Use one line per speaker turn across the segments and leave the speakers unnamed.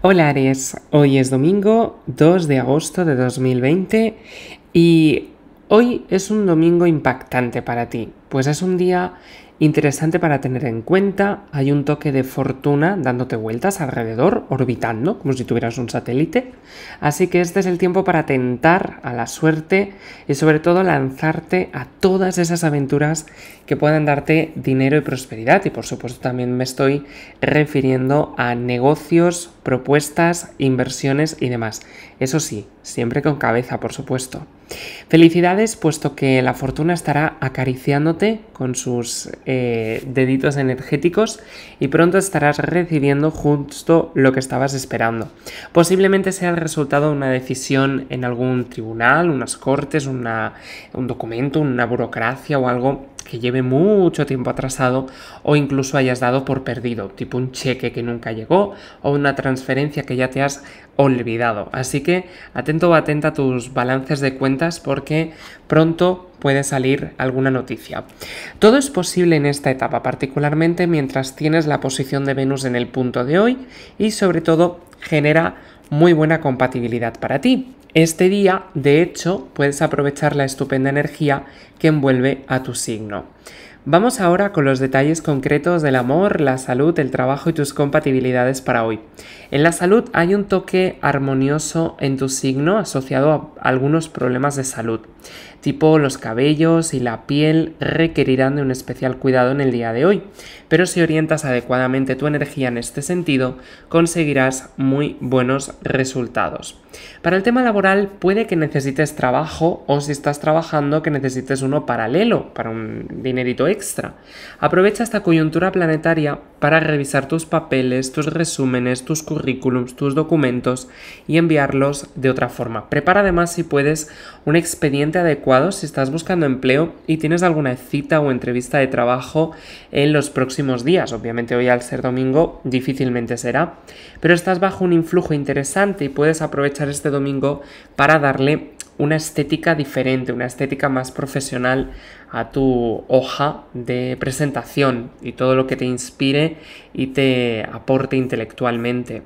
Hola Ares. hoy es domingo 2 de agosto de 2020 y hoy es un domingo impactante para ti, pues es un día Interesante para tener en cuenta, hay un toque de fortuna dándote vueltas alrededor, orbitando, como si tuvieras un satélite. Así que este es el tiempo para tentar a la suerte y sobre todo lanzarte a todas esas aventuras que puedan darte dinero y prosperidad. Y por supuesto también me estoy refiriendo a negocios, propuestas, inversiones y demás. Eso sí, siempre con cabeza, por supuesto. Felicidades, puesto que la fortuna estará acariciándote con sus eh, deditos energéticos y pronto estarás recibiendo justo lo que estabas esperando. Posiblemente sea el resultado de una decisión en algún tribunal, unas cortes, un documento, una burocracia o algo que lleve mucho tiempo atrasado o incluso hayas dado por perdido, tipo un cheque que nunca llegó o una transferencia que ya te has olvidado. Así que atento o atenta a tus balances de cuentas porque pronto puede salir alguna noticia. Todo es posible en esta etapa, particularmente mientras tienes la posición de Venus en el punto de hoy y sobre todo genera muy buena compatibilidad para ti. Este día, de hecho, puedes aprovechar la estupenda energía que envuelve a tu signo. Vamos ahora con los detalles concretos del amor, la salud, el trabajo y tus compatibilidades para hoy. En la salud hay un toque armonioso en tu signo asociado a algunos problemas de salud, tipo los cabellos y la piel requerirán de un especial cuidado en el día de hoy, pero si orientas adecuadamente tu energía en este sentido, conseguirás muy buenos resultados. Para el tema laboral puede que necesites trabajo o si estás trabajando que necesites uno paralelo para un dinerito extra. Aprovecha esta coyuntura planetaria para revisar tus papeles, tus resúmenes, tus currículums, tus documentos y enviarlos de otra forma. Prepara además, si puedes, un expediente adecuado si estás buscando empleo y tienes alguna cita o entrevista de trabajo en los próximos días. Obviamente hoy al ser domingo difícilmente será, pero estás bajo un influjo interesante y puedes aprovechar este domingo para darle una estética diferente, una estética más profesional a tu hoja de presentación y todo lo que te inspire y te aporte intelectualmente.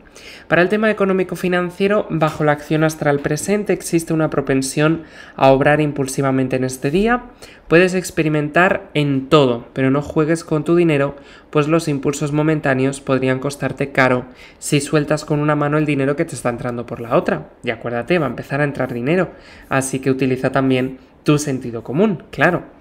Para el tema económico-financiero, bajo la acción astral presente existe una propensión a obrar impulsivamente en este día. Puedes experimentar en todo, pero no juegues con tu dinero, pues los impulsos momentáneos podrían costarte caro si sueltas con una mano el dinero que te está entrando por la otra. Y acuérdate, va a empezar a entrar dinero, así que utiliza también tu sentido común, claro.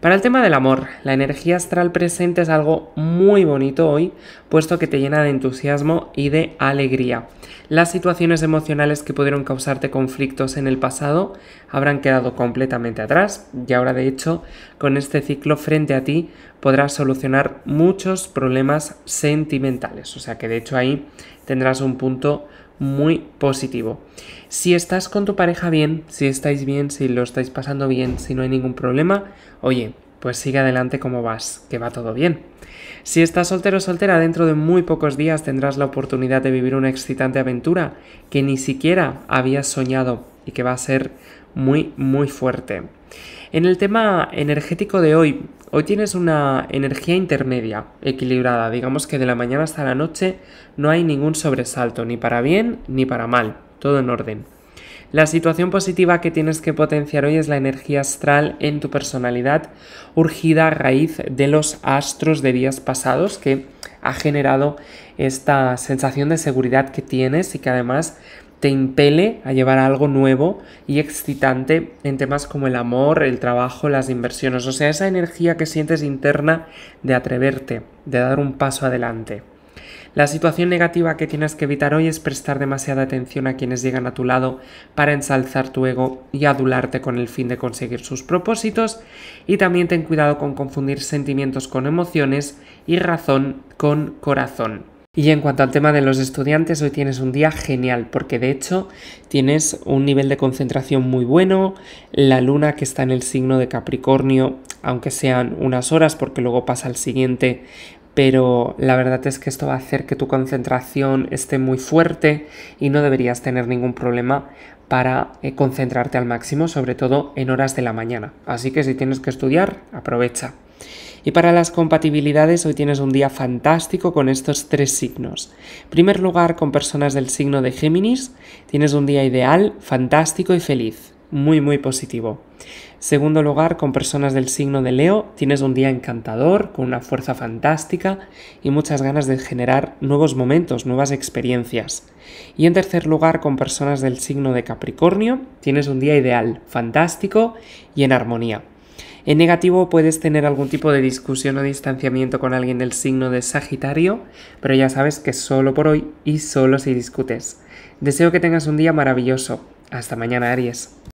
Para el tema del amor, la energía astral presente es algo muy bonito hoy, puesto que te llena de entusiasmo y de alegría. Las situaciones emocionales que pudieron causarte conflictos en el pasado habrán quedado completamente atrás y ahora de hecho, con este ciclo frente a ti, podrás solucionar muchos problemas sentimentales. O sea que de hecho ahí tendrás un punto muy positivo. Si estás con tu pareja bien, si estáis bien, si lo estáis pasando bien, si no hay ningún problema, oye, pues sigue adelante como vas, que va todo bien. Si estás soltero o soltera, dentro de muy pocos días tendrás la oportunidad de vivir una excitante aventura que ni siquiera habías soñado y que va a ser muy, muy fuerte. En el tema energético de hoy, Hoy tienes una energía intermedia, equilibrada, digamos que de la mañana hasta la noche no hay ningún sobresalto, ni para bien ni para mal, todo en orden. La situación positiva que tienes que potenciar hoy es la energía astral en tu personalidad, urgida a raíz de los astros de días pasados que ha generado esta sensación de seguridad que tienes y que además te impele a llevar algo nuevo y excitante en temas como el amor, el trabajo, las inversiones, o sea, esa energía que sientes interna de atreverte, de dar un paso adelante. La situación negativa que tienes que evitar hoy es prestar demasiada atención a quienes llegan a tu lado para ensalzar tu ego y adularte con el fin de conseguir sus propósitos y también ten cuidado con confundir sentimientos con emociones y razón con corazón. Y en cuanto al tema de los estudiantes, hoy tienes un día genial porque de hecho tienes un nivel de concentración muy bueno, la luna que está en el signo de Capricornio, aunque sean unas horas porque luego pasa al siguiente, pero la verdad es que esto va a hacer que tu concentración esté muy fuerte y no deberías tener ningún problema para eh, concentrarte al máximo, sobre todo en horas de la mañana. Así que si tienes que estudiar, aprovecha. Y para las compatibilidades hoy tienes un día fantástico con estos tres signos. En primer lugar, con personas del signo de Géminis, tienes un día ideal, fantástico y feliz. Muy, muy positivo. Segundo lugar, con personas del signo de Leo, tienes un día encantador, con una fuerza fantástica y muchas ganas de generar nuevos momentos, nuevas experiencias. Y en tercer lugar, con personas del signo de Capricornio, tienes un día ideal, fantástico y en armonía. En negativo puedes tener algún tipo de discusión o distanciamiento con alguien del signo de Sagitario, pero ya sabes que solo por hoy y solo si discutes. Deseo que tengas un día maravilloso. Hasta mañana, Aries.